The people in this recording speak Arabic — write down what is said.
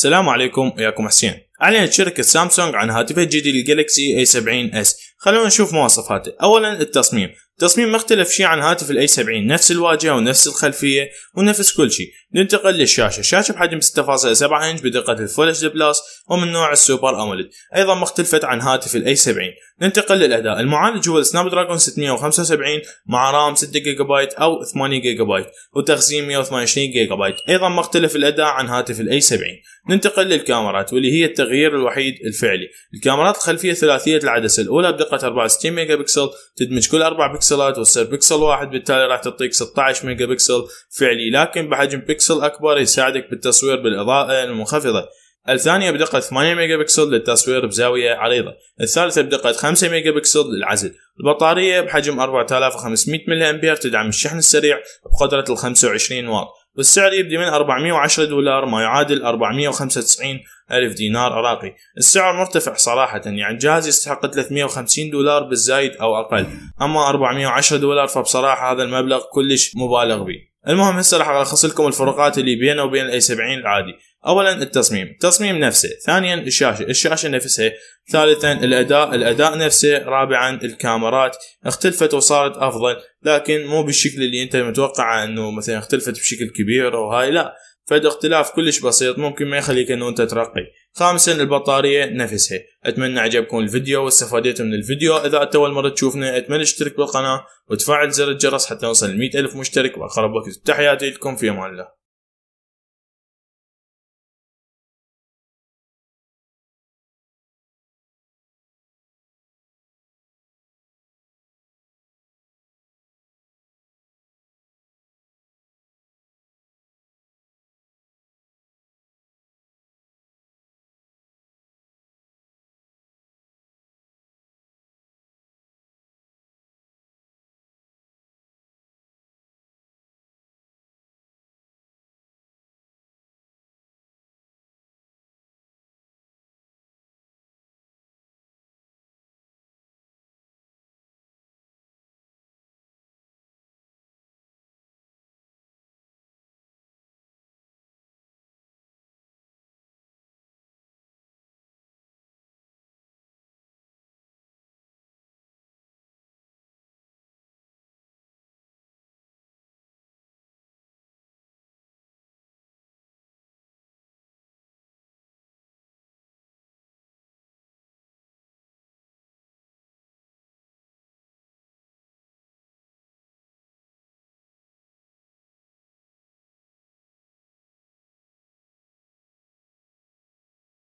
السلام عليكم وياكم حسين أعلنت شركة سامسونج عن هاتفها الجديد الجالكسي A70s خلونا نشوف مواصفاته أولا التصميم تصميم مختلف شي شيء عن هاتف الاي 70 نفس الواجهه ونفس الخلفيه ونفس كل شيء ننتقل للشاشه شاشه بحجم 6.7 انش بدقه الفول اتش بلس ومن نوع السوبر اموليد ايضا مختلفه عن هاتف الاي 70 ننتقل للاداء المعالج هو سناب دراجون 675 مع رام 6 جيجا بايت او 8 جيجا بايت وتخزين 128 جيجا بايت ايضا مختلف الاداء عن هاتف الاي 70 ننتقل للكاميرات واللي هي التغيير الوحيد الفعلي الكاميرات الخلفيه ثلاثيه العدسه الاولى بدقه 64 ميجا بكسل تدمج كل 4 بكسل بكسلات وتصير بكسل واحد بالتالي راح تعطيك 16 ميجا بكسل فعلي لكن بحجم بكسل اكبر يساعدك بالتصوير بالاضاءه المنخفضه الثانية بدقة 8 ميجا بكسل للتصوير بزاوية عريضة الثالثة بدقة 5 ميجا بكسل للعزل البطارية بحجم 4500 ملي أمبير تدعم الشحن السريع بقدرة 25 واط والسعر يبدي من 410 دولار ما يعادل 495 ألف دينار عراقي السعر مرتفع صراحة يعني الجهاز يستحق 350 دولار بالزايد أو أقل أما 410 دولار فبصراحة هذا المبلغ كلش مبالغ به المهم هسه راح الخص لكم الفروقات اللي بينه وبين الاي 70 العادي اولا التصميم التصميم نفسه ثانيا الشاشه الشاشه نفسها ثالثا الاداء الاداء نفسه رابعا الكاميرات اختلفت وصارت افضل لكن مو بالشكل اللي انت متوقعه انه مثلا اختلفت بشكل كبير وهاي لا فد اختلاف كلش بسيط ممكن ما يخليك انه انت ترقي خامسا البطارية نفسها اتمنى عجبكم الفيديو واستفاديتوا من الفيديو اذا انت اول مرة تشوفنا اتمنى تشترك بالقناة وتفعل زر الجرس حتى نوصل ل الف مشترك واقرب وقت تحياتي لكم في امان الله